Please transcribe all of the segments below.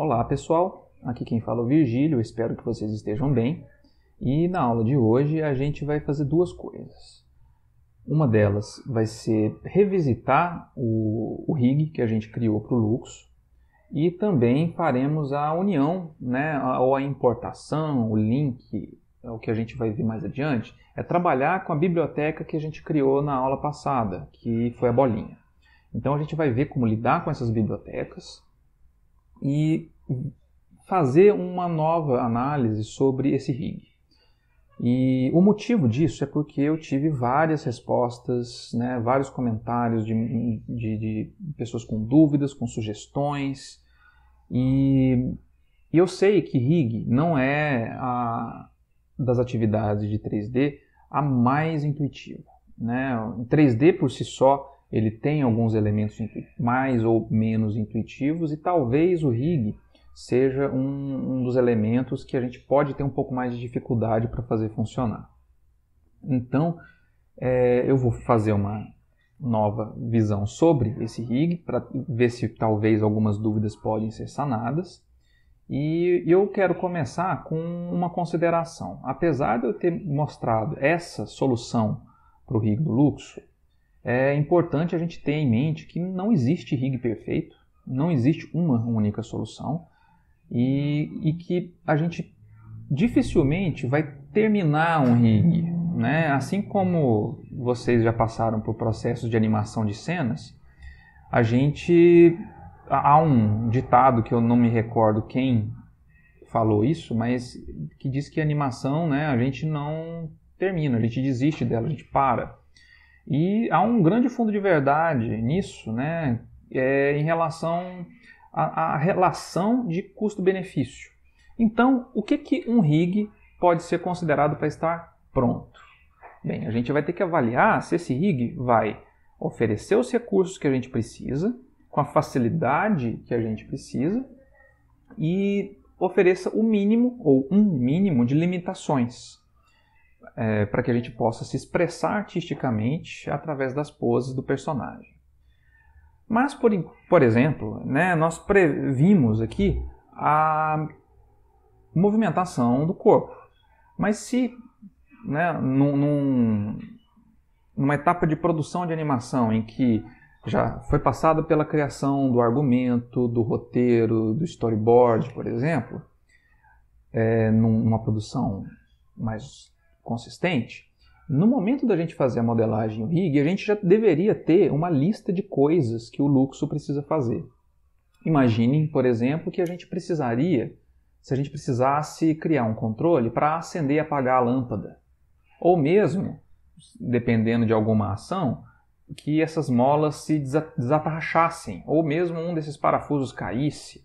Olá pessoal, aqui quem fala é o Virgílio, espero que vocês estejam bem. E na aula de hoje a gente vai fazer duas coisas. Uma delas vai ser revisitar o, o rig que a gente criou para o Luxo e também faremos a união, né, ou a importação, o link, é o que a gente vai ver mais adiante, é trabalhar com a biblioteca que a gente criou na aula passada, que foi a bolinha. Então a gente vai ver como lidar com essas bibliotecas e fazer uma nova análise sobre esse rig. E o motivo disso é porque eu tive várias respostas, né, vários comentários de, de, de pessoas com dúvidas, com sugestões. E, e eu sei que rig não é a, das atividades de 3D a mais intuitiva. Né? 3D por si só, ele tem alguns elementos mais ou menos intuitivos e talvez o rig seja um, um dos elementos que a gente pode ter um pouco mais de dificuldade para fazer funcionar. Então, é, eu vou fazer uma nova visão sobre esse rig para ver se talvez algumas dúvidas podem ser sanadas. E eu quero começar com uma consideração. Apesar de eu ter mostrado essa solução para o rig do luxo, é importante a gente ter em mente que não existe rig perfeito, não existe uma única solução e, e que a gente dificilmente vai terminar um rig. Né? Assim como vocês já passaram por processos de animação de cenas, a gente. Há um ditado que eu não me recordo quem falou isso, mas que diz que a animação né, a gente não termina, a gente desiste dela, a gente para. E há um grande fundo de verdade nisso, né, é, em relação à, relação de custo-benefício. Então, o que, que um rig pode ser considerado para estar pronto? Bem, a gente vai ter que avaliar se esse rig vai oferecer os recursos que a gente precisa, com a facilidade que a gente precisa e ofereça o mínimo ou um mínimo de limitações é, para que a gente possa se expressar artisticamente através das poses do personagem. Mas, por, por exemplo, né, nós previmos aqui a movimentação do corpo. Mas se né, num, num, numa etapa de produção de animação em que já foi passada pela criação do argumento, do roteiro, do storyboard, por exemplo, é, numa produção mais consistente, no momento da gente fazer a modelagem o rig, a gente já deveria ter uma lista de coisas que o luxo precisa fazer. Imaginem, por exemplo, que a gente precisaria, se a gente precisasse criar um controle para acender e apagar a lâmpada. Ou mesmo, dependendo de alguma ação, que essas molas se desatarrachassem, ou mesmo um desses parafusos caísse,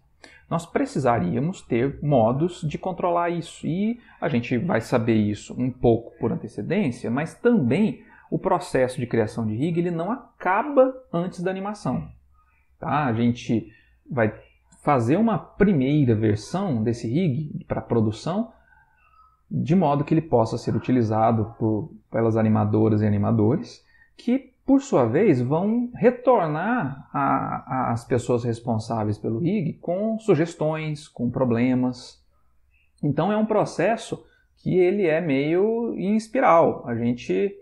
nós precisaríamos ter modos de controlar isso. E a gente vai saber isso um pouco por antecedência, mas também o processo de criação de rig ele não acaba antes da animação. Tá? A gente vai fazer uma primeira versão desse rig para produção, de modo que ele possa ser utilizado por, pelas animadoras e animadores, que por sua vez, vão retornar às pessoas responsáveis pelo IG com sugestões, com problemas. Então é um processo que ele é meio em espiral. A gente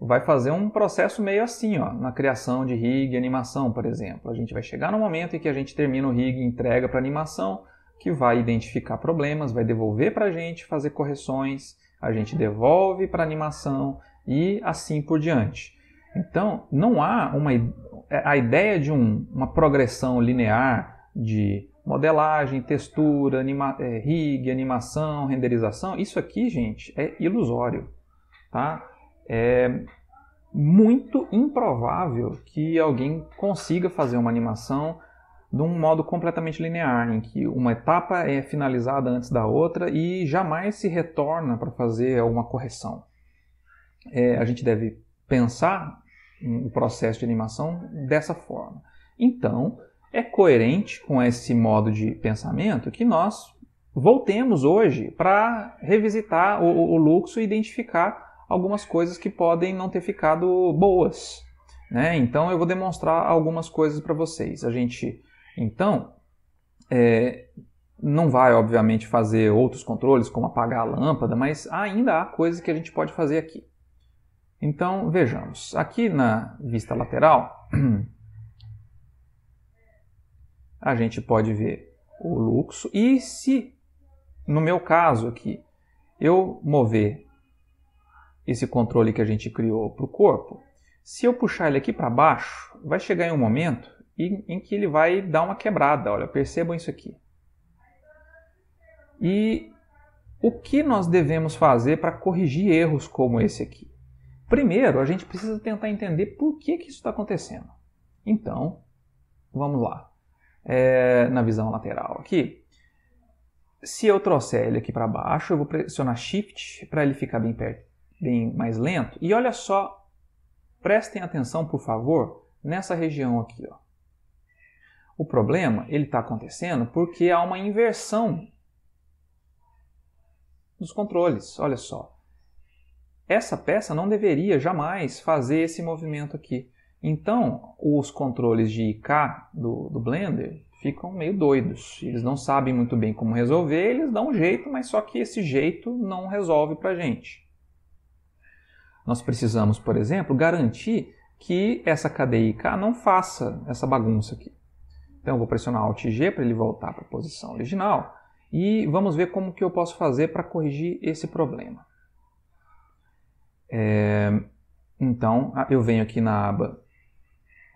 vai fazer um processo meio assim, ó, na criação de rig animação, por exemplo. A gente vai chegar no momento em que a gente termina o rig e entrega para animação, que vai identificar problemas, vai devolver para a gente, fazer correções, a gente devolve para animação e assim por diante. Então, não há uma a ideia de um, uma progressão linear de modelagem, textura, anima, é, rig, animação, renderização. Isso aqui, gente, é ilusório, tá? É muito improvável que alguém consiga fazer uma animação de um modo completamente linear, em que uma etapa é finalizada antes da outra e jamais se retorna para fazer alguma correção. É, a gente deve pensar o processo de animação dessa forma. Então, é coerente com esse modo de pensamento que nós voltemos hoje para revisitar o, o, luxo e identificar algumas coisas que podem não ter ficado boas. Né? Então, eu vou demonstrar algumas coisas para vocês. A gente, então, é, não vai, obviamente, fazer outros controles, como apagar a lâmpada, mas ainda há coisas que a gente pode fazer aqui. Então, vejamos. Aqui na vista lateral, a gente pode ver o luxo. E se, no meu caso aqui, eu mover esse controle que a gente criou para o corpo, se eu puxar ele aqui para baixo, vai chegar em um momento em, em que ele vai dar uma quebrada. Olha, percebam isso aqui. E o que nós devemos fazer para corrigir erros como esse aqui? Primeiro, a gente precisa tentar entender por que, que isso está acontecendo. Então, vamos lá. É, na visão lateral aqui, se eu trouxer ele aqui para baixo, eu vou pressionar Shift para ele ficar bem, perto, bem mais lento. E olha só, prestem atenção, por favor, nessa região aqui. Ó. O problema ele está acontecendo porque há uma inversão dos controles. Olha só essa peça não deveria jamais fazer esse movimento aqui. Então, os controles de IK do, do Blender ficam meio doidos. Eles não sabem muito bem como resolver, eles dão um jeito, mas só que esse jeito não resolve para a gente. Nós precisamos, por exemplo, garantir que essa cadeia IK não faça essa bagunça aqui. Então, eu vou pressionar Alt G para ele voltar para a posição original e vamos ver como que eu posso fazer para corrigir esse problema. É, então, eu venho aqui na aba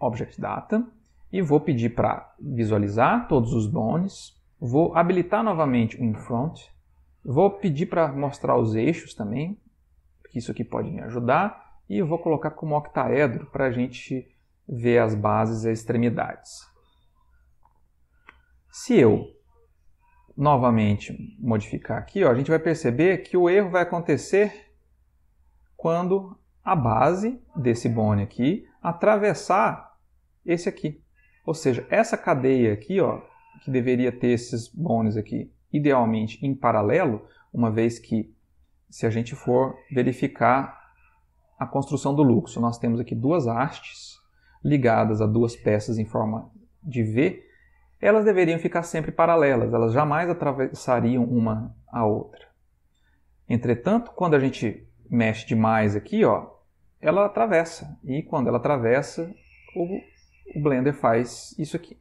Object Data e vou pedir para visualizar todos os bones, vou habilitar novamente o infront, vou pedir para mostrar os eixos também, porque isso aqui pode me ajudar, e vou colocar como octaedro para a gente ver as bases e as extremidades. Se eu novamente modificar aqui, ó, a gente vai perceber que o erro vai acontecer quando a base desse bone aqui atravessar esse aqui. Ou seja, essa cadeia aqui, ó, que deveria ter esses bones aqui, idealmente em paralelo, uma vez que, se a gente for verificar a construção do luxo, nós temos aqui duas hastes ligadas a duas peças em forma de V, elas deveriam ficar sempre paralelas, elas jamais atravessariam uma a outra. Entretanto, quando a gente mexe demais aqui, ó, ela atravessa. E quando ela atravessa, o, o Blender faz isso aqui.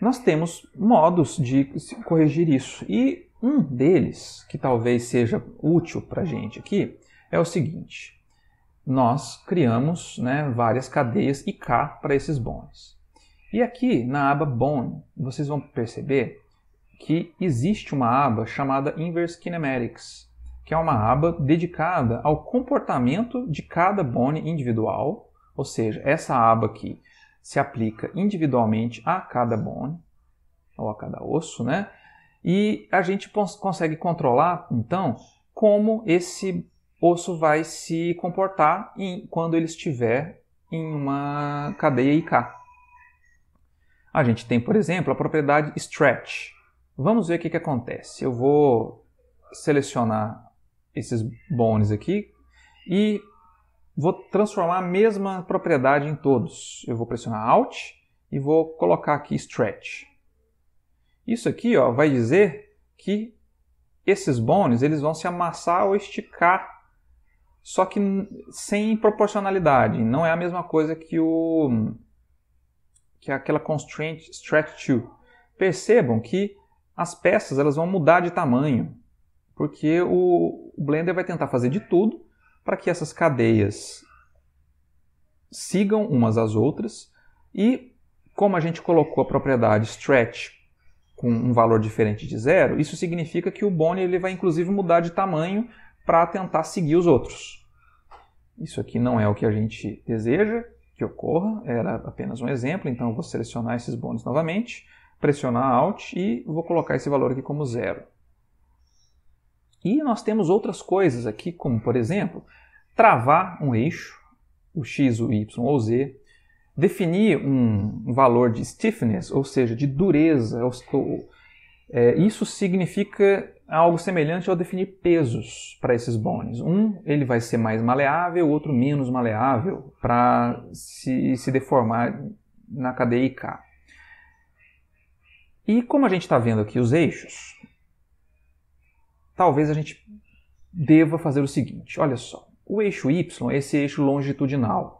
Nós temos modos de corrigir isso. E um deles, que talvez seja útil para a gente aqui, é o seguinte. Nós criamos né, várias cadeias IK para esses bones. E aqui na aba Bone, vocês vão perceber que existe uma aba chamada Inverse Kinematics, que é uma aba dedicada ao comportamento de cada bone individual, ou seja, essa aba aqui se aplica individualmente a cada bone ou a cada osso, né? E a gente consegue controlar então como esse osso vai se comportar em, quando ele estiver em uma cadeia IK. A gente tem, por exemplo, a propriedade stretch. Vamos ver o que, que acontece. Eu vou selecionar esses bones aqui e vou transformar a mesma propriedade em todos. Eu vou pressionar Alt e vou colocar aqui Stretch. Isso aqui ó, vai dizer que esses bones eles vão se amassar ou esticar, só que sem proporcionalidade. Não é a mesma coisa que o que aquela constraint stretch 2. Percebam que as peças elas vão mudar de tamanho. Porque o Blender vai tentar fazer de tudo para que essas cadeias sigam umas às outras e como a gente colocou a propriedade stretch com um valor diferente de zero, isso significa que o Bone ele vai inclusive mudar de tamanho para tentar seguir os outros. Isso aqui não é o que a gente deseja que ocorra, era apenas um exemplo, então vou selecionar esses bones novamente, pressionar Alt e vou colocar esse valor aqui como zero. E nós temos outras coisas aqui, como por exemplo, travar um eixo, o x, o y ou z, definir um valor de stiffness, ou seja, de dureza. É, isso significa algo semelhante ao definir pesos para esses bones. Um ele vai ser mais maleável, o outro menos maleável para se, se deformar na cadeia IK. E como a gente está vendo aqui os eixos, talvez a gente deva fazer o seguinte: olha só, o eixo Y é esse eixo longitudinal.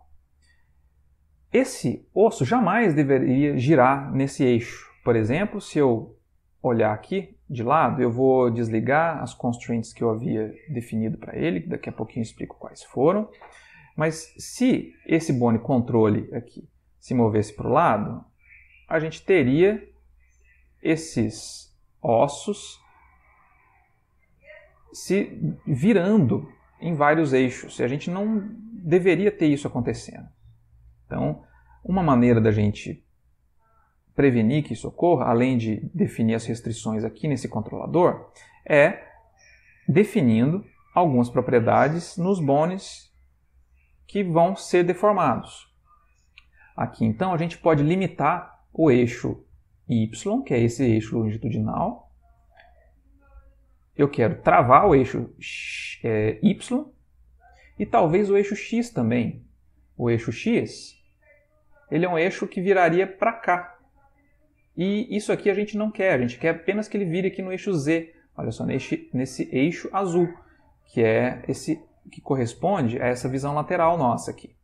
Esse osso jamais deveria girar nesse eixo. Por exemplo, se eu olhar aqui de lado, eu vou desligar as constraints que eu havia definido para ele, que daqui a pouquinho eu explico quais foram. Mas se esse bone controle aqui se movesse para o lado, a gente teria esses ossos se virando em vários eixos. E a gente não deveria ter isso acontecendo. Então, uma maneira da gente prevenir que isso ocorra, além de definir as restrições aqui nesse controlador, é definindo algumas propriedades nos bones que vão ser deformados. Aqui então a gente pode limitar o eixo y, que é esse eixo longitudinal, eu quero travar o eixo é, Y e talvez o eixo X também. O eixo X, ele é um eixo que viraria para cá. E isso aqui a gente não quer, a gente quer apenas que ele vire aqui no eixo Z. Olha só, nesse, nesse eixo azul, que é esse que corresponde a essa visão lateral nossa aqui.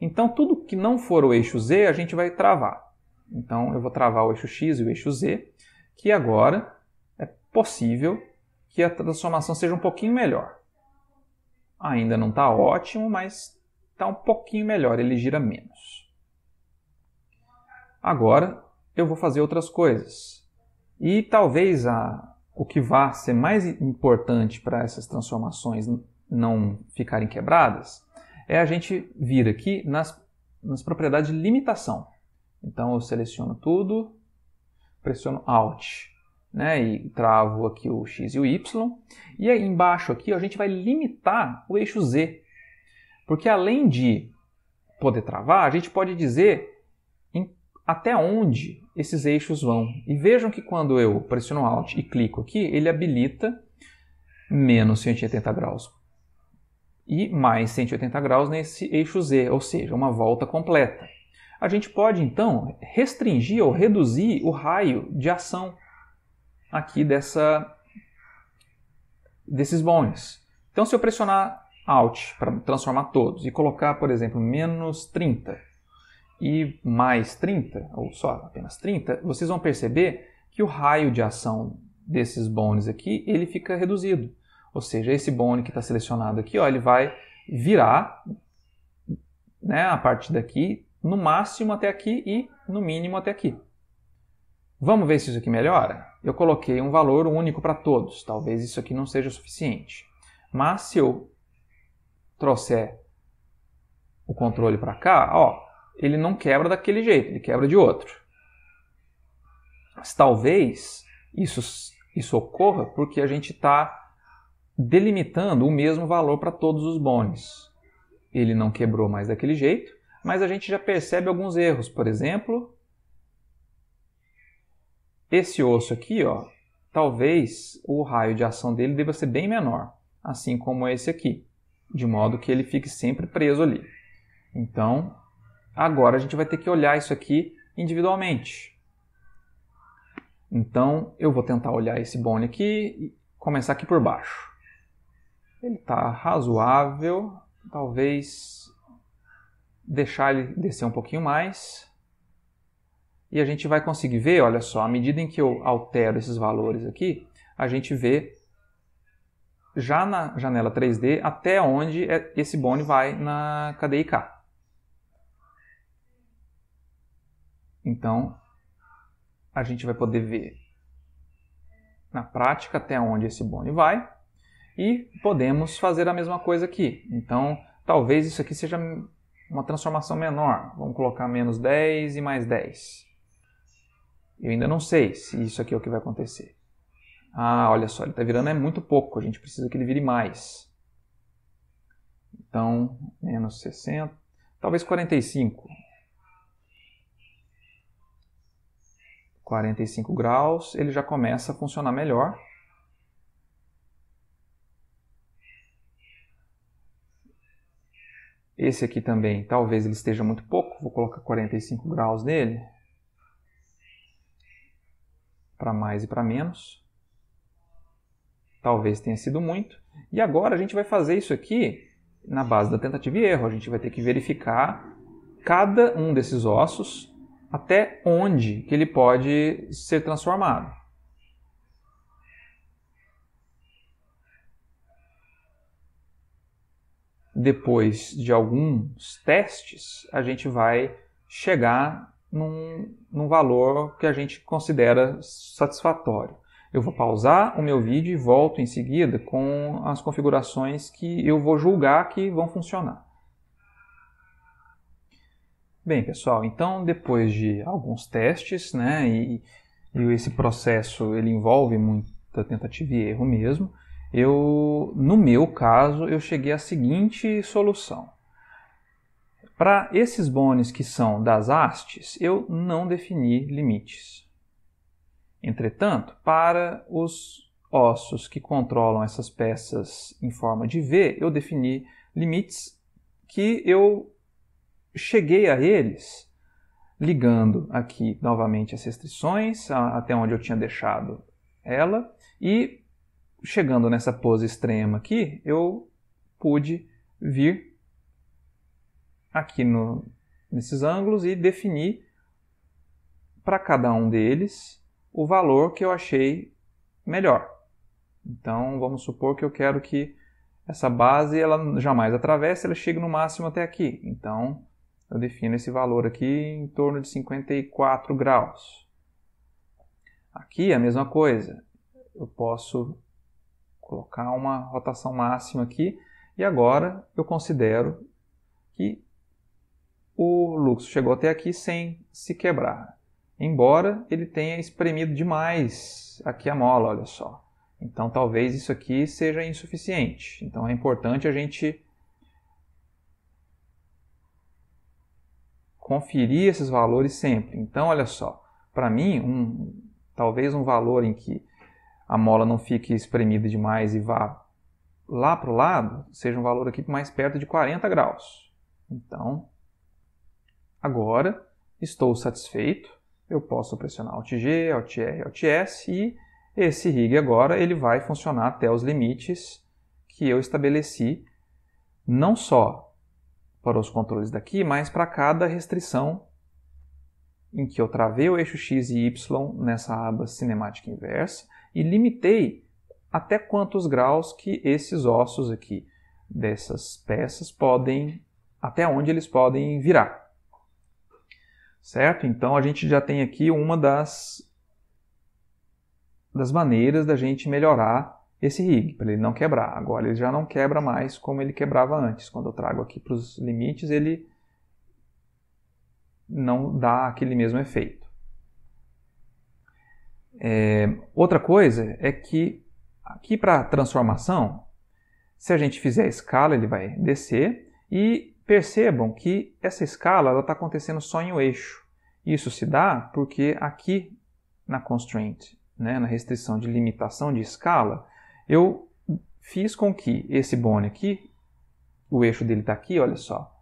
Então, tudo que não for o eixo Z, a gente vai travar. Então, eu vou travar o eixo X e o eixo Z, que agora é possível que a transformação seja um pouquinho melhor. Ainda não está ótimo, mas está um pouquinho melhor, ele gira menos. Agora eu vou fazer outras coisas. E talvez a, o que vá ser mais importante para essas transformações não ficarem quebradas é a gente vir aqui nas, nas propriedades de limitação. Então eu seleciono tudo, pressiono Alt né, e travo aqui o x e o y. E aí embaixo aqui ó, a gente vai limitar o eixo z, porque além de poder travar, a gente pode dizer em, até onde esses eixos vão. E vejam que quando eu pressiono Alt e clico aqui, ele habilita menos 180 graus e mais 180 graus nesse eixo Z, ou seja, uma volta completa. A gente pode então restringir ou reduzir o raio de ação aqui dessa desses bonds. Então, se eu pressionar Alt para transformar todos e colocar, por exemplo, menos 30 e mais 30, ou só apenas 30, vocês vão perceber que o raio de ação desses bonds aqui ele fica reduzido. Ou seja, esse bone que está selecionado aqui, ó, ele vai virar né, a partir daqui, no máximo até aqui e no mínimo até aqui. Vamos ver se isso aqui melhora? Eu coloquei um valor único para todos, talvez isso aqui não seja suficiente. Mas se eu trouxer o controle para cá, ó, ele não quebra daquele jeito, ele quebra de outro. Mas talvez isso, isso ocorra porque a gente está delimitando o mesmo valor para todos os bones. Ele não quebrou mais daquele jeito, mas a gente já percebe alguns erros. Por exemplo, esse osso aqui, ó, talvez o raio de ação dele deva ser bem menor, assim como esse aqui, de modo que ele fique sempre preso ali. Então, agora a gente vai ter que olhar isso aqui individualmente. Então, eu vou tentar olhar esse bone aqui e começar aqui por baixo. Ele está razoável, talvez deixar ele descer um pouquinho mais. E a gente vai conseguir ver, olha só, à medida em que eu altero esses valores aqui, a gente vê já na janela 3D até onde é, esse bone vai na cadeia Então, a gente vai poder ver na prática até onde esse bone vai e podemos fazer a mesma coisa aqui. Então, talvez isso aqui seja uma transformação menor. Vamos colocar menos 10 e mais 10. Eu ainda não sei se isso aqui é o que vai acontecer. Ah, olha só, ele está virando é muito pouco, a gente precisa que ele vire mais. Então, menos 60, talvez 45. 45 graus, ele já começa a funcionar melhor. Esse aqui também, talvez ele esteja muito pouco, vou colocar 45 graus nele para mais e para menos. Talvez tenha sido muito. E agora a gente vai fazer isso aqui na base da tentativa e erro. A gente vai ter que verificar cada um desses ossos até onde que ele pode ser transformado. Depois de alguns testes, a gente vai chegar num, num valor que a gente considera satisfatório. Eu vou pausar o meu vídeo e volto em seguida com as configurações que eu vou julgar que vão funcionar. Bem, pessoal, então depois de alguns testes, né, e, e esse processo ele envolve muita tentativa e erro mesmo, eu, no meu caso, eu cheguei à seguinte solução. Para esses bones que são das hastes, eu não defini limites. Entretanto, para os ossos que controlam essas peças em forma de V, eu defini limites que eu cheguei a eles ligando aqui novamente as restrições, até onde eu tinha deixado ela, e chegando nessa pose extrema aqui, eu pude vir aqui no, nesses ângulos e definir para cada um deles o valor que eu achei melhor. Então, vamos supor que eu quero que essa base ela jamais atravesse, ela chega no máximo até aqui. Então, eu defino esse valor aqui em torno de 54 graus. Aqui é a mesma coisa. Eu posso colocar uma rotação máxima aqui e agora eu considero que o luxo chegou até aqui sem se quebrar, embora ele tenha espremido demais aqui a mola, olha só. Então talvez isso aqui seja insuficiente. Então é importante a gente conferir esses valores sempre. Então olha só, para mim um talvez um valor em que a mola não fique espremida demais e vá lá para o lado, seja um valor aqui mais perto de 40 graus. Então, Agora estou satisfeito, eu posso pressionar Alt G, Alt R, Alt S e esse rig agora ele vai funcionar até os limites que eu estabeleci não só para os controles daqui, mas para cada restrição em que eu travei o eixo X e Y nessa aba cinemática inversa e limitei até quantos graus que esses ossos aqui dessas peças podem, até onde eles podem virar. Certo? Então a gente já tem aqui uma das, das maneiras da gente melhorar esse rig, para ele não quebrar. Agora ele já não quebra mais como ele quebrava antes. Quando eu trago aqui para os limites, ele não dá aquele mesmo efeito. É, outra coisa é que aqui para transformação, se a gente fizer a escala, ele vai descer e Percebam que essa escala está acontecendo só em um eixo. Isso se dá porque aqui na constraint, né, na restrição de limitação de escala, eu fiz com que esse bone aqui, o eixo dele está aqui, olha só.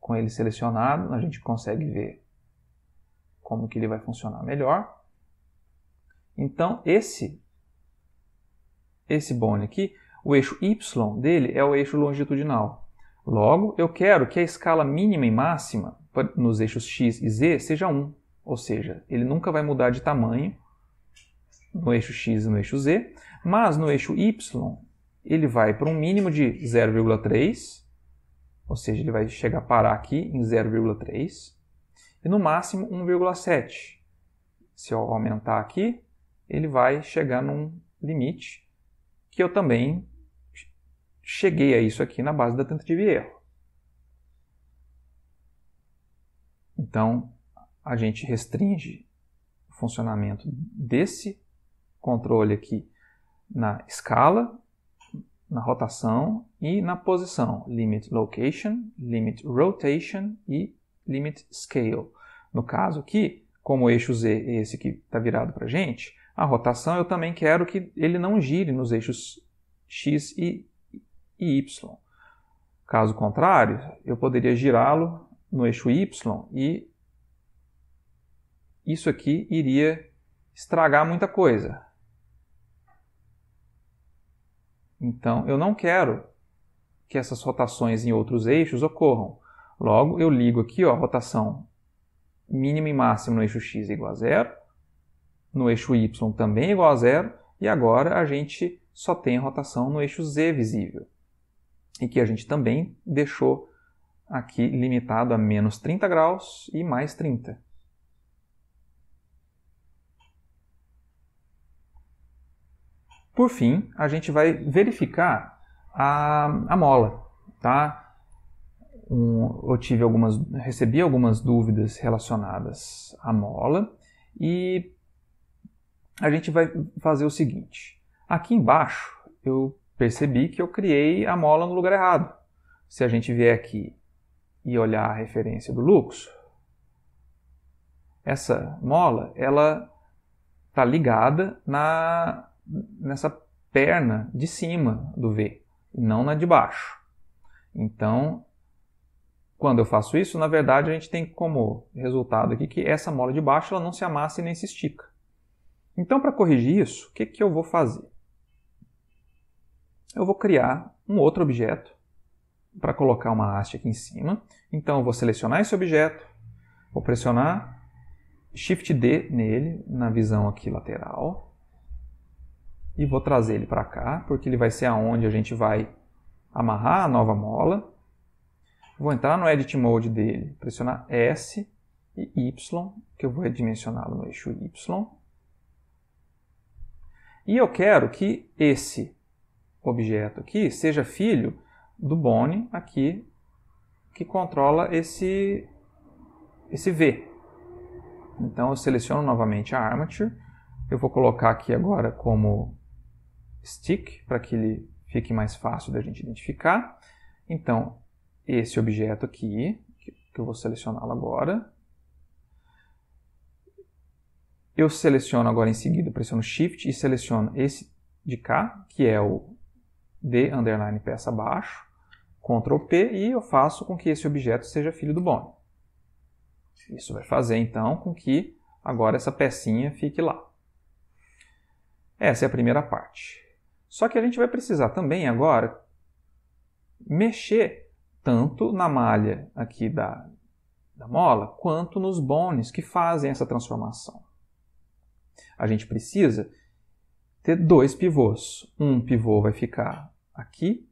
Com ele selecionado, a gente consegue ver como que ele vai funcionar melhor. Então, esse, esse bone aqui o eixo y dele é o eixo longitudinal. Logo, eu quero que a escala mínima e máxima nos eixos x e z seja 1, ou seja, ele nunca vai mudar de tamanho no eixo x e no eixo z, mas no eixo y ele vai para um mínimo de 0,3, ou seja, ele vai chegar a parar aqui em 0,3, e no máximo 1,7. Se eu aumentar aqui, ele vai chegar num limite que eu também cheguei a isso aqui na base da tentativa e erro. Então, a gente restringe o funcionamento desse controle aqui na escala, na rotação e na posição. Limit location, limit rotation e limit scale. No caso aqui, como o eixo Z é esse que está virado para a gente, a rotação eu também quero que ele não gire nos eixos X e e Y. Caso contrário, eu poderia girá-lo no eixo Y e isso aqui iria estragar muita coisa. Então, eu não quero que essas rotações em outros eixos ocorram. Logo, eu ligo aqui ó, a rotação mínima e máxima no eixo x é igual a zero, no eixo y também é igual a zero, e agora a gente só tem a rotação no eixo z visível e que a gente também deixou aqui limitado a menos 30 graus e mais 30. Por fim, a gente vai verificar a, a mola, tá? Um, eu tive algumas, recebi algumas dúvidas relacionadas à mola e a gente vai fazer o seguinte. Aqui embaixo eu percebi que eu criei a mola no lugar errado. Se a gente vier aqui e olhar a referência do luxo, essa mola ela está ligada na nessa perna de cima do V, não na de baixo. Então, quando eu faço isso, na verdade a gente tem como resultado aqui que essa mola de baixo ela não se amassa e nem se estica. Então, para corrigir isso, o que, que eu vou fazer? eu vou criar um outro objeto para colocar uma haste aqui em cima. Então, eu vou selecionar esse objeto, vou pressionar Shift D nele, na visão aqui lateral, e vou trazer ele para cá, porque ele vai ser aonde a gente vai amarrar a nova mola. Vou entrar no Edit Mode dele, pressionar S e Y, que eu vou redimensioná-lo no eixo Y. E eu quero que esse objeto aqui seja filho do Bone aqui que controla esse, esse V. Então eu seleciono novamente a Armature, eu vou colocar aqui agora como Stick, para que ele fique mais fácil da gente identificar. Então, esse objeto aqui, que eu vou selecioná-lo agora, eu seleciono agora em seguida, pressiono Shift e seleciono esse de cá, que é o d underline peça abaixo, Ctrl P e eu faço com que esse objeto seja filho do Bone. Isso vai fazer então com que agora essa pecinha fique lá. Essa é a primeira parte. Só que a gente vai precisar também agora mexer tanto na malha aqui da, da mola quanto nos bones que fazem essa transformação. A gente precisa ter dois pivôs. Um pivô vai ficar aqui,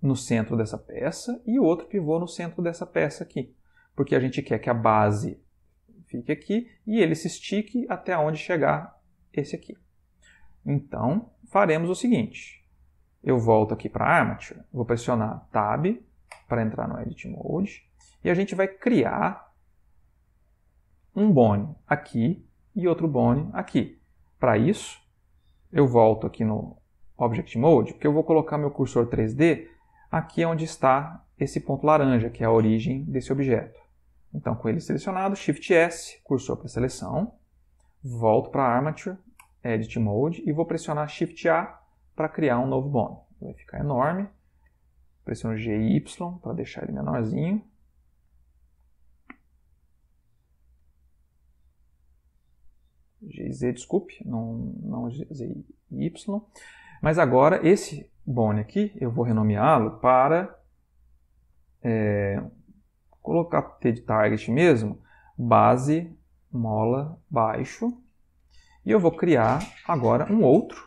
no centro dessa peça, e outro pivô no centro dessa peça aqui. Porque a gente quer que a base fique aqui e ele se estique até onde chegar esse aqui. Então, faremos o seguinte. Eu volto aqui para a Armature, vou pressionar Tab para entrar no Edit Mode, e a gente vai criar um bone aqui e outro bone aqui. Para isso, eu volto aqui no Object Mode, porque eu vou colocar meu cursor 3D aqui é onde está esse ponto laranja, que é a origem desse objeto. Então, com ele selecionado, Shift S, cursor para seleção, volto para Armature, Edit Mode e vou pressionar Shift A para criar um novo bone. Vai ficar enorme. Pressiono GY para deixar ele menorzinho. GZ, desculpe, não, não GZY. Mas agora esse bone aqui, eu vou renomeá-lo para é, colocar T de target mesmo, base, mola, baixo. E eu vou criar agora um outro,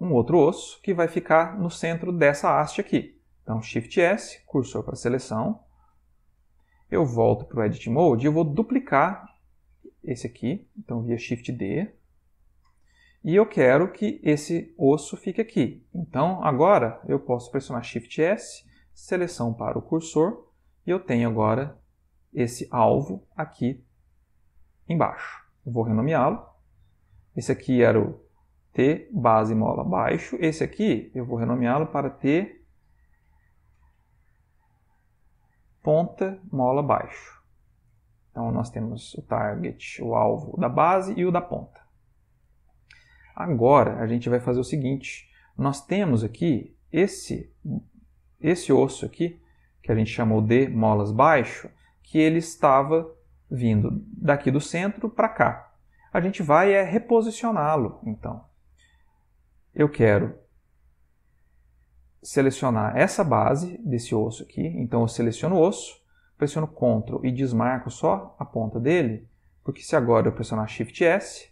um outro osso que vai ficar no centro dessa haste aqui. Então, Shift S, cursor para seleção. Eu volto para o Edit Mode e eu vou duplicar esse aqui, então via Shift D. E eu quero que esse osso fique aqui. Então agora eu posso pressionar Shift S, seleção para o cursor, e eu tenho agora esse alvo aqui embaixo. Eu vou renomeá-lo. Esse aqui era o T base mola baixo. Esse aqui eu vou renomeá-lo para T ponta mola baixo. Então nós temos o target, o alvo da base e o da ponta. Agora a gente vai fazer o seguinte: nós temos aqui esse esse osso aqui, que a gente chamou de molas baixo, que ele estava vindo daqui do centro para cá. A gente vai é reposicioná-lo, então. Eu quero selecionar essa base desse osso aqui, então eu seleciono o osso, pressiono Ctrl e desmarco só a ponta dele, porque se agora eu pressionar Shift S,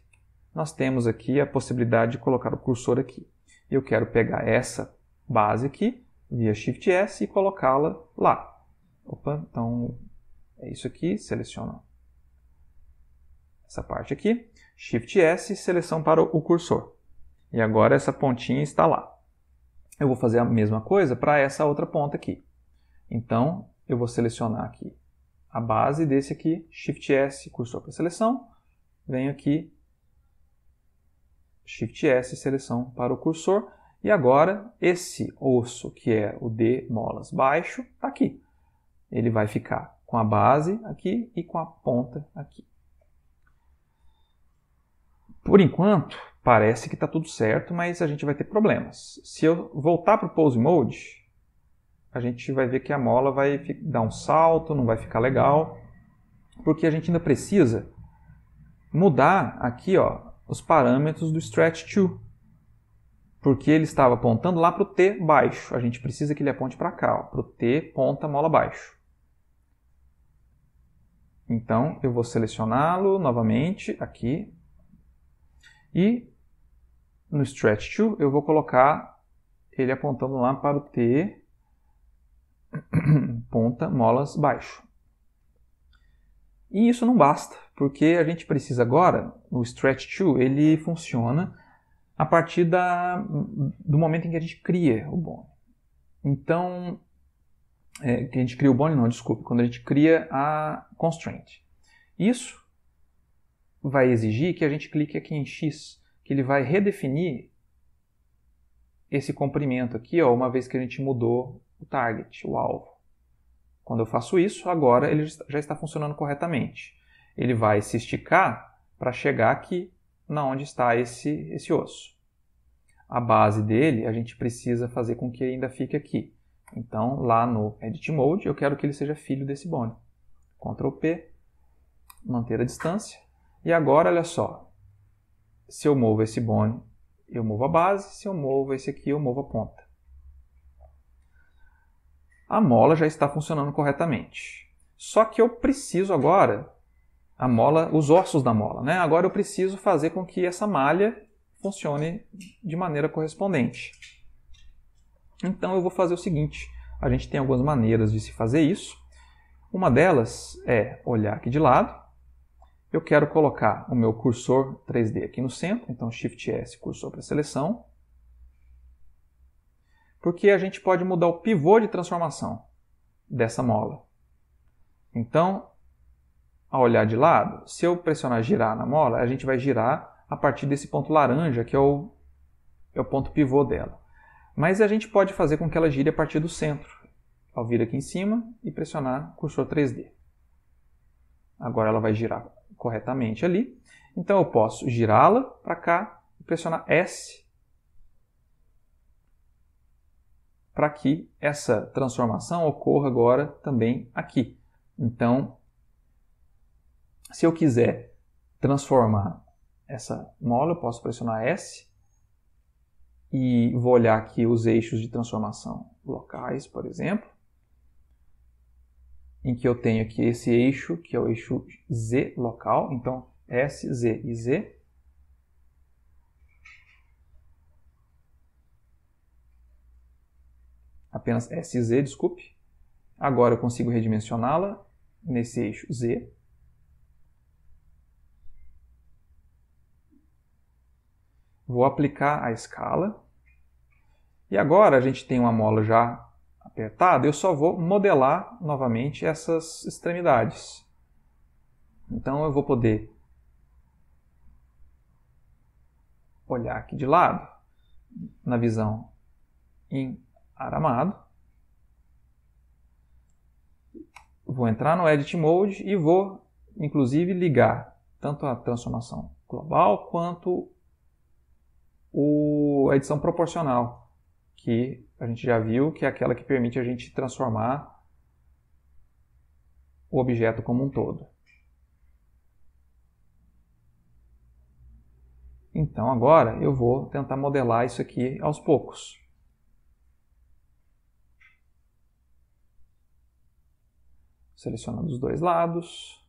nós temos aqui a possibilidade de colocar o cursor aqui. Eu quero pegar essa base aqui, via Shift S, e colocá-la lá. Opa, então é isso aqui, seleciono essa parte aqui, Shift S, seleção para o cursor. E agora essa pontinha está lá. Eu vou fazer a mesma coisa para essa outra ponta aqui. Então, eu vou selecionar aqui a base desse aqui, Shift S, cursor para seleção, venho aqui, Shift S, seleção para o cursor, e agora esse osso, que é o D molas baixo, está aqui. Ele vai ficar com a base aqui e com a ponta aqui. Por enquanto, parece que está tudo certo, mas a gente vai ter problemas. Se eu voltar para o Pose Mode, a gente vai ver que a mola vai dar um salto, não vai ficar legal, porque a gente ainda precisa mudar aqui ó, os parâmetros do stretch to, porque ele estava apontando lá para o T baixo. A gente precisa que ele aponte para cá, para o T ponta mola baixo. Então eu vou selecioná-lo novamente aqui e no stretch to eu vou colocar ele apontando lá para o T ponta, molas baixo. E isso não basta, porque a gente precisa agora, o stretch to, ele funciona a partir da, do momento em que a gente cria o bone. Então, é, que a gente cria o bone, não, desculpe, quando a gente cria a constraint. Isso vai exigir que a gente clique aqui em X, que ele vai redefinir esse comprimento aqui, ó, uma vez que a gente mudou o target, o alvo. Quando eu faço isso, agora ele já está funcionando corretamente. Ele vai se esticar para chegar aqui, na onde está esse, esse osso. A base dele, a gente precisa fazer com que ainda fique aqui. Então, lá no Edit Mode, eu quero que ele seja filho desse bone. Ctrl P, manter a distância. E agora, olha só. Se eu movo esse bone, eu movo a base. Se eu movo esse aqui, eu movo a ponta a mola já está funcionando corretamente. Só que eu preciso agora a mola, os ossos da mola, né? Agora eu preciso fazer com que essa malha funcione de maneira correspondente. Então eu vou fazer o seguinte, a gente tem algumas maneiras de se fazer isso. Uma delas é olhar aqui de lado. Eu quero colocar o meu cursor 3D aqui no centro, então Shift S, cursor para seleção porque a gente pode mudar o pivô de transformação dessa mola. Então, ao olhar de lado, se eu pressionar girar na mola, a gente vai girar a partir desse ponto laranja, que é o, é o ponto pivô dela. Mas a gente pode fazer com que ela gire a partir do centro, ao vir aqui em cima e pressionar o cursor 3D. Agora ela vai girar corretamente ali. Então eu posso girá-la para cá e pressionar S para que essa transformação ocorra agora também aqui. Então, se eu quiser transformar essa mola, eu posso pressionar S e vou olhar aqui os eixos de transformação locais, por exemplo, em que eu tenho aqui esse eixo, que é o eixo Z local, então S, Z e Z, apenas SZ, desculpe. Agora eu consigo redimensioná-la nesse eixo Z. Vou aplicar a escala. E agora a gente tem uma mola já apertada, eu só vou modelar novamente essas extremidades. Então eu vou poder olhar aqui de lado, na visão em aramado. Vou entrar no Edit Mode e vou, inclusive, ligar tanto a transformação global quanto o, a edição proporcional, que a gente já viu que é aquela que permite a gente transformar o objeto como um todo. Então agora eu vou tentar modelar isso aqui aos poucos. selecionando os dois lados.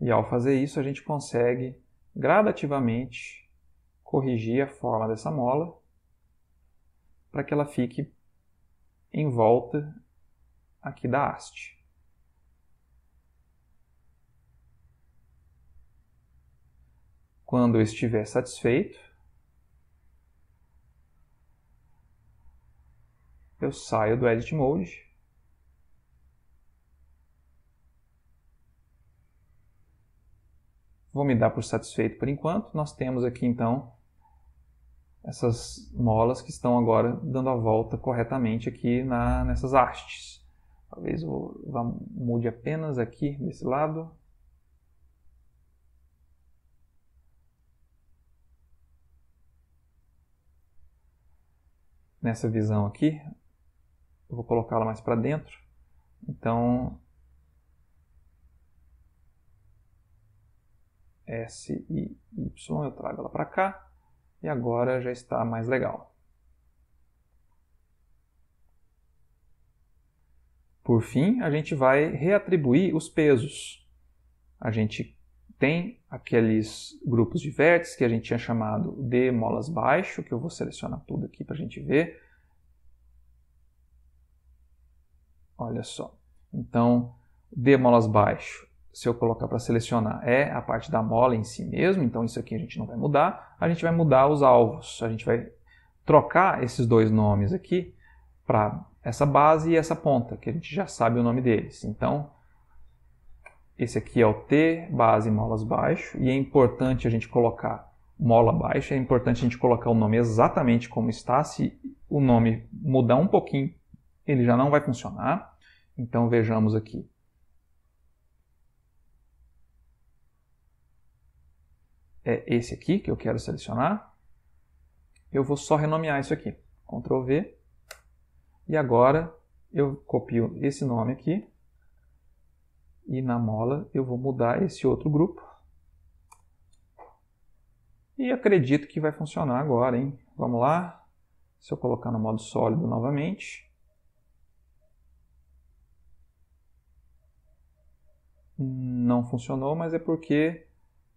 E ao fazer isso, a gente consegue gradativamente corrigir a forma dessa mola para que ela fique em volta aqui da haste. quando eu estiver satisfeito, eu saio do Edit Mode. Vou me dar por satisfeito por enquanto. Nós temos aqui então essas molas que estão agora dando a volta corretamente aqui na, nessas hastes. Talvez eu vá, mude apenas aqui desse lado. nessa visão aqui. Eu vou colocá-la mais para dentro. Então, S e Y eu trago ela para cá. E agora já está mais legal. Por fim, a gente vai reatribuir os pesos. A gente tem aqueles grupos de vértices que a gente tinha chamado de molas baixo, que eu vou selecionar tudo aqui para a gente ver. Olha só. Então, de molas baixo, se eu colocar para selecionar, é a parte da mola em si mesmo, então isso aqui a gente não vai mudar. A gente vai mudar os alvos, a gente vai trocar esses dois nomes aqui para essa base e essa ponta, que a gente já sabe o nome deles. Então, esse aqui é o T, base, molas baixo, e é importante a gente colocar mola baixa, é importante a gente colocar o nome exatamente como está, se o nome mudar um pouquinho, ele já não vai funcionar. Então vejamos aqui. É esse aqui que eu quero selecionar. Eu vou só renomear isso aqui. Ctrl V. E agora eu copio esse nome aqui e na mola eu vou mudar esse outro grupo. E acredito que vai funcionar agora, hein? Vamos lá. Se eu colocar no modo sólido novamente. Não funcionou, mas é porque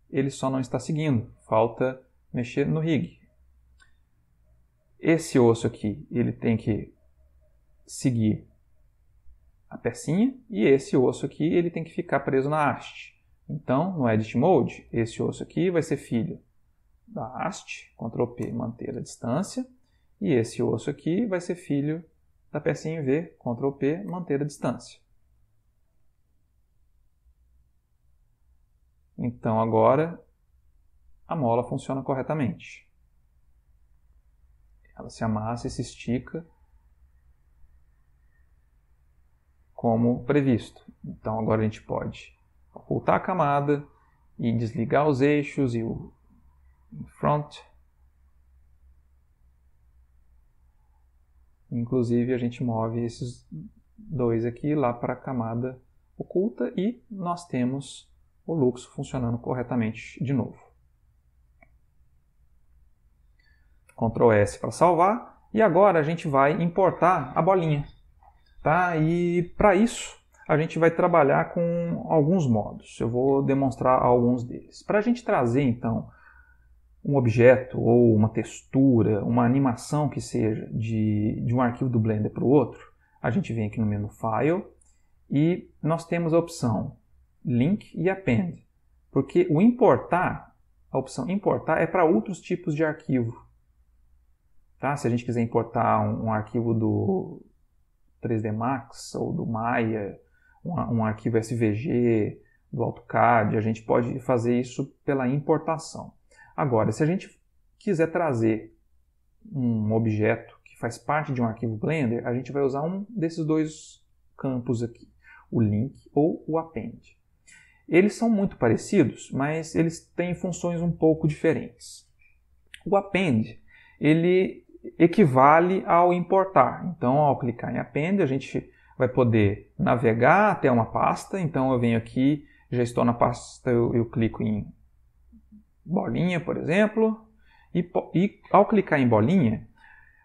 ele só não está seguindo. Falta mexer no rig. Esse osso aqui, ele tem que seguir a pecinha, e esse osso aqui ele tem que ficar preso na haste. Então, no Edit Mode, esse osso aqui vai ser filho da haste, Ctrl P, manter a distância, e esse osso aqui vai ser filho da pecinha V, Ctrl P, manter a distância. Então agora a mola funciona corretamente. Ela se amassa e se estica como previsto. Então agora a gente pode ocultar a camada e desligar os eixos e o front. Inclusive a gente move esses dois aqui lá para a camada oculta e nós temos o luxo funcionando corretamente de novo. Ctrl S para salvar e agora a gente vai importar a bolinha. Tá? E para isso, a gente vai trabalhar com alguns modos. Eu vou demonstrar alguns deles. Para a gente trazer, então, um objeto ou uma textura, uma animação que seja de, de um arquivo do Blender para o outro, a gente vem aqui no menu File e nós temos a opção Link e Append. Porque o importar, a opção importar é para outros tipos de arquivo. Tá? Se a gente quiser importar um, um arquivo do, 3D Max ou do Maya, um, um arquivo SVG, do AutoCAD, a gente pode fazer isso pela importação. Agora, se a gente quiser trazer um objeto que faz parte de um arquivo Blender, a gente vai usar um desses dois campos aqui, o link ou o append. Eles são muito parecidos, mas eles têm funções um pouco diferentes. O append, ele equivale ao importar. Então, ao clicar em Append, a gente vai poder navegar até uma pasta. Então, eu venho aqui, já estou na pasta, eu, eu clico em bolinha, por exemplo, e, e, ao clicar em bolinha,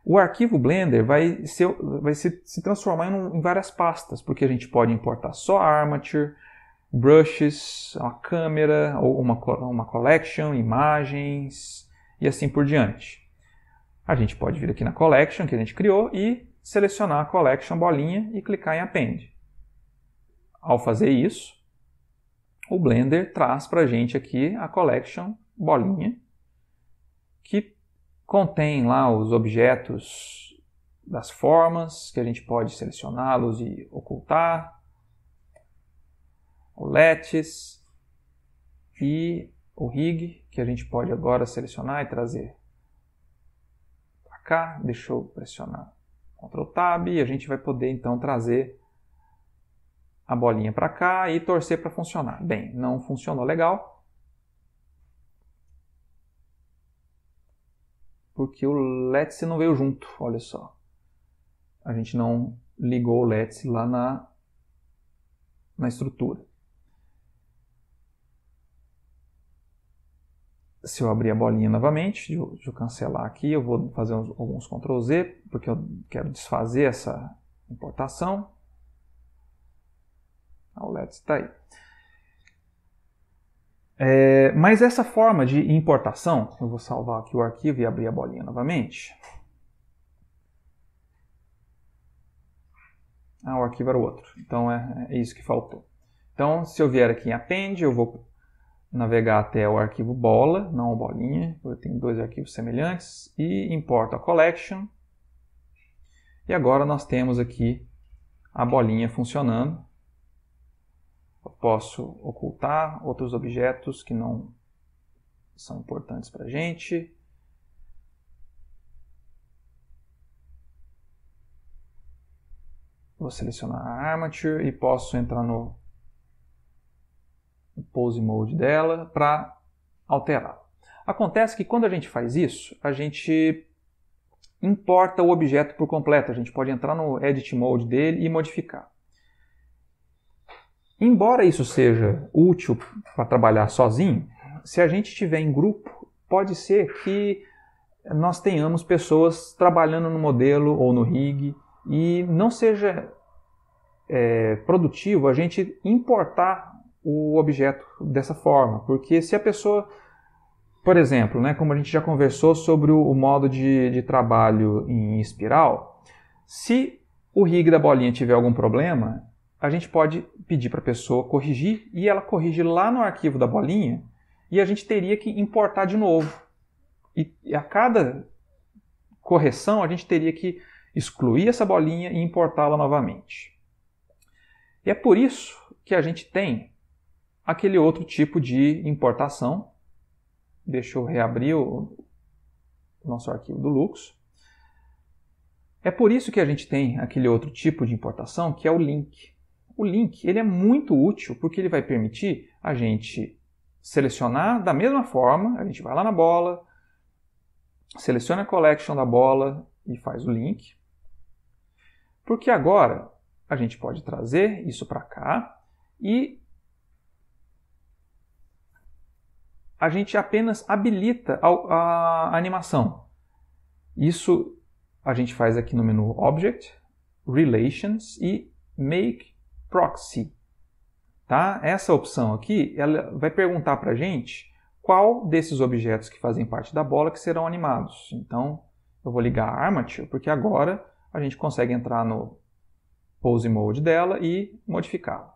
o arquivo Blender vai, ser, vai se, se transformar em, em, várias pastas, porque a gente pode importar só Armature, Brushes, uma câmera, ou uma, uma collection, imagens e assim por diante. A gente pode vir aqui na Collection que a gente criou e selecionar a Collection bolinha e clicar em Append. Ao fazer isso, o Blender traz para a gente aqui a Collection bolinha que contém lá os objetos das formas que a gente pode selecioná-los e ocultar, o lattice e o rig que a gente pode agora selecionar e trazer cá, deixa eu pressionar Ctrl Tab e a gente vai poder então trazer a bolinha para cá e torcer para funcionar. Bem, não funcionou legal. Porque o Let's não veio junto, olha só. A gente não ligou o Let's lá na, na estrutura. se eu abrir a bolinha novamente, de eu, cancelar aqui, eu vou fazer uns, alguns Ctrl Z, porque eu quero desfazer essa importação. A ah, OLED está aí. É, mas essa forma de importação, eu vou salvar aqui o arquivo e abrir a bolinha novamente. Ah, o arquivo era o outro. Então é, é isso que faltou. Então, se eu vier aqui em Append, eu vou navegar até o arquivo bola, não bolinha, eu tenho dois arquivos semelhantes, e importa a collection. E agora nós temos aqui a bolinha funcionando. Eu posso ocultar outros objetos que não são importantes para a gente. Vou selecionar a Armature e posso entrar no o pose mode dela para alterar. Acontece que quando a gente faz isso, a gente importa o objeto por completo. A gente pode entrar no edit mode dele e modificar. Embora isso seja útil para trabalhar sozinho, se a gente estiver em grupo, pode ser que nós tenhamos pessoas trabalhando no modelo ou no rig e não seja é, produtivo a gente importar o objeto dessa forma. Porque se a pessoa, por exemplo, né, como a gente já conversou sobre o, modo de, de trabalho em espiral, se o rig da bolinha tiver algum problema, a gente pode pedir para a pessoa corrigir e ela corrige lá no arquivo da bolinha e a gente teria que importar de novo. E, e a cada correção a gente teria que excluir essa bolinha e importá-la novamente. E é por isso que a gente tem aquele outro tipo de importação. Deixa eu reabrir o nosso arquivo do Lux. É por isso que a gente tem aquele outro tipo de importação, que é o link. O link ele é muito útil porque ele vai permitir a gente selecionar da mesma forma, a gente vai lá na bola, seleciona a collection da bola e faz o link. Porque agora a gente pode trazer isso para cá e a gente apenas habilita a, a animação. Isso a gente faz aqui no menu Object, Relations e Make Proxy. Tá? Essa opção aqui ela vai perguntar para a gente qual desses objetos que fazem parte da bola que serão animados. Então, eu vou ligar a Armature, porque agora a gente consegue entrar no Pose Mode dela e modificá-la.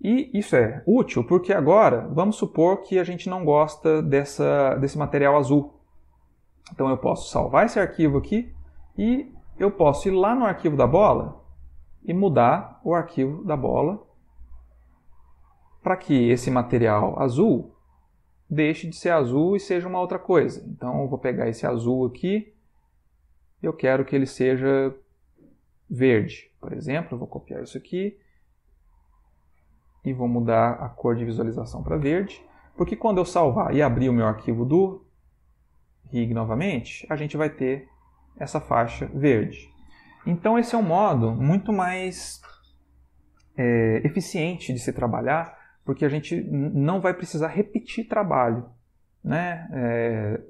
E isso é útil porque agora, vamos supor que a gente não gosta dessa, desse material azul. Então eu posso salvar esse arquivo aqui e eu posso ir lá no arquivo da bola e mudar o arquivo da bola para que esse material azul deixe de ser azul e seja uma outra coisa. Então eu vou pegar esse azul aqui e eu quero que ele seja verde, por exemplo. Eu vou copiar isso aqui e vou mudar a cor de visualização para verde, porque quando eu salvar e abrir o meu arquivo do RIG novamente, a gente vai ter essa faixa verde. Então esse é um modo muito mais é, eficiente de se trabalhar, porque a gente não vai precisar repetir trabalho. Né? É,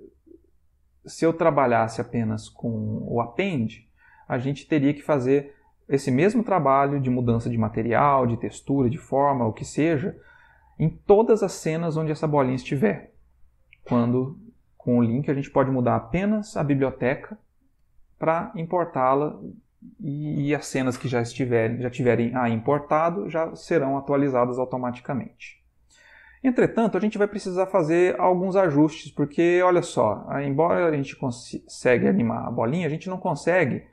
se eu trabalhasse apenas com o append, a gente teria que fazer esse mesmo trabalho de mudança de material, de textura, de forma, o que seja, em todas as cenas onde essa bolinha estiver. Quando com o link a gente pode mudar apenas a biblioteca para importá-la e, as cenas que já estiverem, já tiverem a ah, importado já serão atualizadas automaticamente. Entretanto, a gente vai precisar fazer alguns ajustes, porque olha só, embora a gente consiga animar a bolinha, a gente não consegue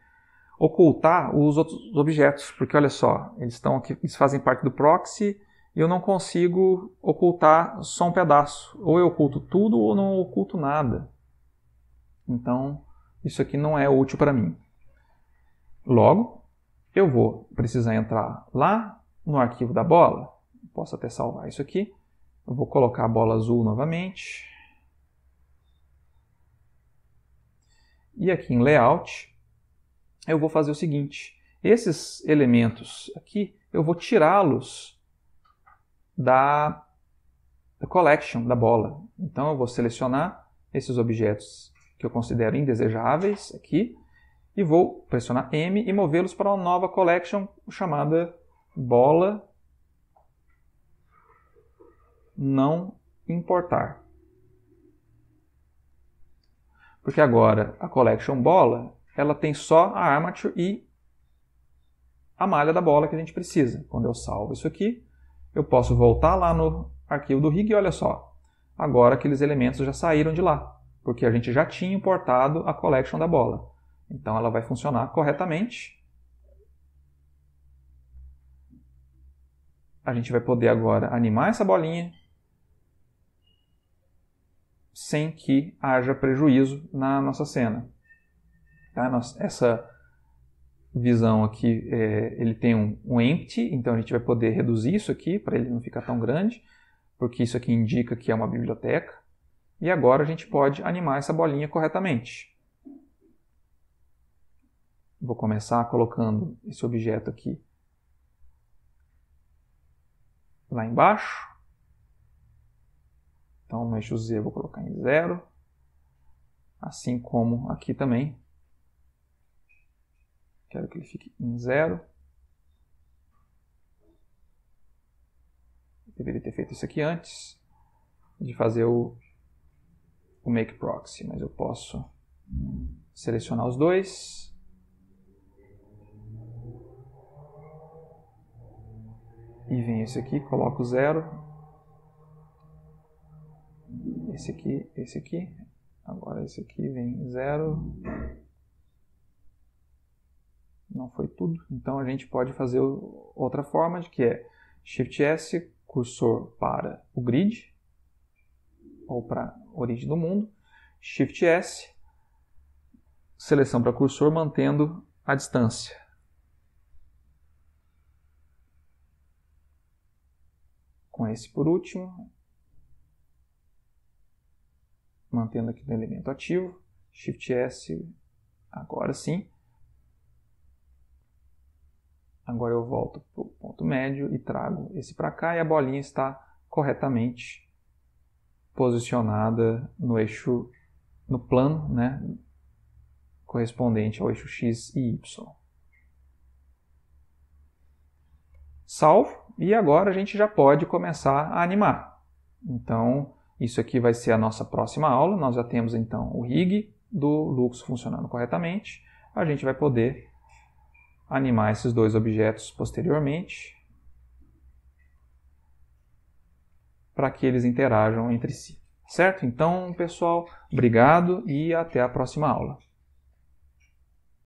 ocultar os outros objetos, porque olha só, eles estão aqui, eles fazem parte do proxy e eu não consigo ocultar só um pedaço. Ou eu oculto tudo ou não oculto nada. Então, isso aqui não é útil para mim. Logo, eu vou precisar entrar lá no arquivo da bola. Posso até salvar isso aqui. Eu vou colocar a bola azul novamente. E aqui em Layout, eu vou fazer o seguinte: esses elementos aqui eu vou tirá-los da, collection da bola. Então eu vou selecionar esses objetos que eu considero indesejáveis aqui e vou pressionar M e movê-los para uma nova collection chamada bola não importar. Porque agora a collection bola ela tem só a armature e a malha da bola que a gente precisa. Quando eu salvo isso aqui, eu posso voltar lá no arquivo do rig e olha só, agora aqueles elementos já saíram de lá, porque a gente já tinha importado a collection da bola. Então ela vai funcionar corretamente. A gente vai poder agora animar essa bolinha sem que haja prejuízo na nossa cena. Tá? essa visão aqui, é, ele tem um, um empty, então a gente vai poder reduzir isso aqui para ele não ficar tão grande, porque isso aqui indica que é uma biblioteca. E agora a gente pode animar essa bolinha corretamente. Vou começar colocando esse objeto aqui lá embaixo. Então, o eixo Z eu vou colocar em zero, assim como aqui também, Quero que ele fique em zero. Eu deveria ter feito isso aqui antes de fazer o, o make proxy, mas eu posso selecionar os dois. E vem esse aqui, coloco zero. Esse aqui, esse aqui. Agora esse aqui vem zero não foi tudo. Então a gente pode fazer outra forma, de que é Shift S, cursor para o grid, ou para a origem do mundo, Shift S, seleção para cursor mantendo a distância. Com esse por último, mantendo aqui no elemento ativo, Shift S, agora sim, Agora eu volto para o ponto médio e trago esse para cá e a bolinha está corretamente posicionada no eixo, no plano, né, correspondente ao eixo x e y. Salvo, e agora a gente já pode começar a animar. Então, isso aqui vai ser a nossa próxima aula. Nós já temos então o rig do luxo funcionando corretamente. A gente vai poder animar esses dois objetos posteriormente para que eles interajam entre si. Certo? Então, pessoal, obrigado e até a próxima aula.